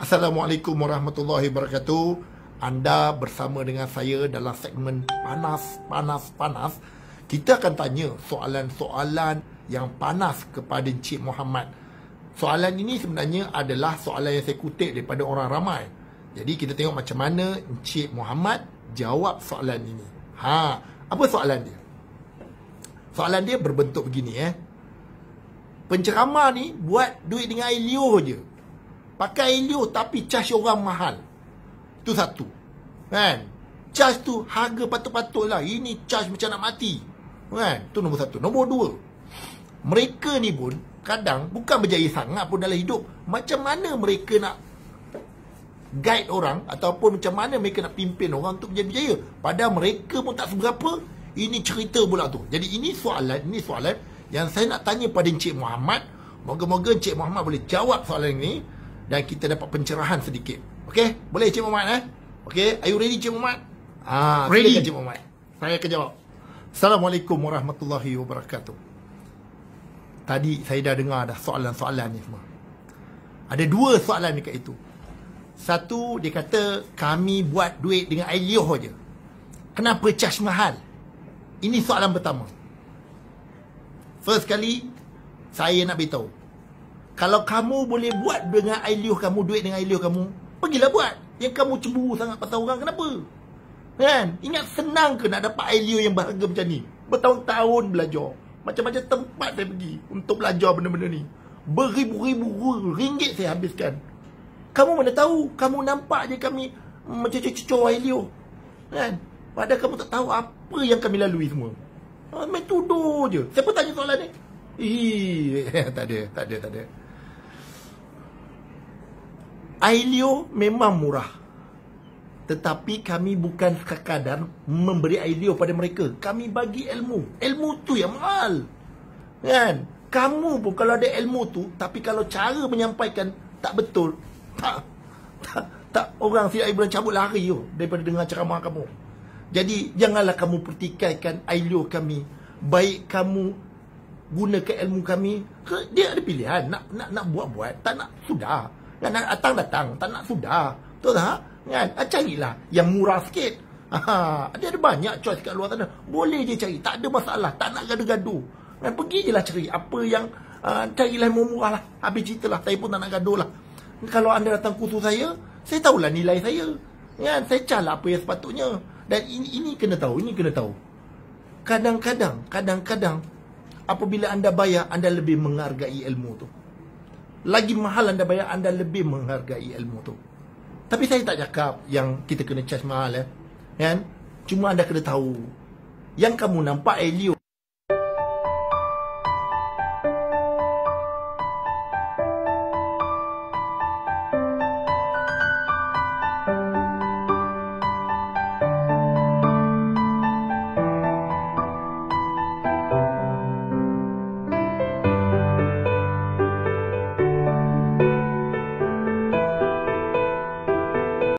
Assalamualaikum warahmatullahi wabarakatuh. Anda bersama dengan saya dalam segmen panas panas panas. Kita akan tanya soalan-soalan yang panas kepada Encik Muhammad. Soalan ini sebenarnya adalah soalan yang saya kutip daripada orang ramai. Jadi kita tengok macam mana Encik Muhammad jawab soalan ini. Ha, apa soalan dia? Soalan dia berbentuk begini eh. Pencerama ni buat duit dengan air liur je. Pakai Helio tapi charge orang mahal. Itu satu. Kan? Charge tu harga patut-patut lah. Ini charge macam nak mati. Kan? Itu nombor satu. Nombor dua. Mereka ni pun kadang bukan berjaya sangat pun dalam hidup. Macam mana mereka nak guide orang ataupun macam mana mereka nak pimpin orang untuk jadi berjaya. Padahal mereka pun tak seberapa. Ini cerita pula tu. Jadi ini soalan, ini soalan yang saya nak tanya pada Encik Muhammad. Moga-moga Encik Muhammad boleh jawab soalan ini dan kita dapat pencerahan sedikit. Okey? Boleh Cik Muhammad eh? Okey, are you ready Cik Muhammad? Ha, ready Cik Muhammad. Saya akan jawab. Assalamualaikum warahmatullahi wabarakatuh. Tadi saya dah dengar dah soalan-soalan ni semua. Ada dua soalan dekat itu. Satu, dia kata kami buat duit dengan air liuh je. Kenapa charge mahal? Ini soalan pertama. First kali, saya nak beritahu. Kalau kamu boleh buat dengan ailio kamu, duit dengan ailio kamu, pergilah buat. Yang kamu cemburu sangat pasal orang, kenapa? Kan? Ingat senang ke nak dapat ailio yang berharga macam ni? Bertahun-tahun belajar. Macam-macam tempat saya pergi untuk belajar benda-benda ni. Beribu-ribu ringgit saya habiskan. Kamu mana tahu? Kamu nampak je kami macam cecoh ailio. Kan? Padahal kamu tak tahu apa yang kami lalui semua. Ha, main tuduh je. Siapa tanya soalan ni? Ih, tak ada, tak ada, tak ada. Ailio memang murah. Tetapi kami bukan sekadar memberi Ailio pada mereka. Kami bagi ilmu. Ilmu tu yang mahal. Kan? Kamu pun kalau ada ilmu tu, tapi kalau cara menyampaikan tak betul, tak, tak, tak orang si Ailio cabut lari yo daripada dengar ceramah kamu. Jadi janganlah kamu pertikaikan Ailio kami. Baik kamu guna ke ilmu kami, dia ada pilihan nak nak nak buat-buat, tak nak sudah. Kan datang datang, tak nak sudah. Betul tak? Ha? Kan? Ah, carilah yang murah sikit. Ha, dia ada banyak choice kat luar sana. Boleh je cari, tak ada masalah, tak nak gaduh-gaduh. Kan pergi je lah cari apa yang uh, carilah yang murah lah. Habis cerita lah, saya pun tak nak gaduh lah. Kalau anda datang kursus saya, saya tahulah nilai saya. Kan? Saya carilah apa yang sepatutnya. Dan ini, ini kena tahu, ini kena tahu. Kadang-kadang, kadang-kadang, apabila anda bayar, anda lebih menghargai ilmu tu lagi mahal anda bayar anda lebih menghargai ilmu tu tapi saya tak cakap yang kita kena charge mahal ya cuma anda kena tahu yang kamu nampak Elio eh,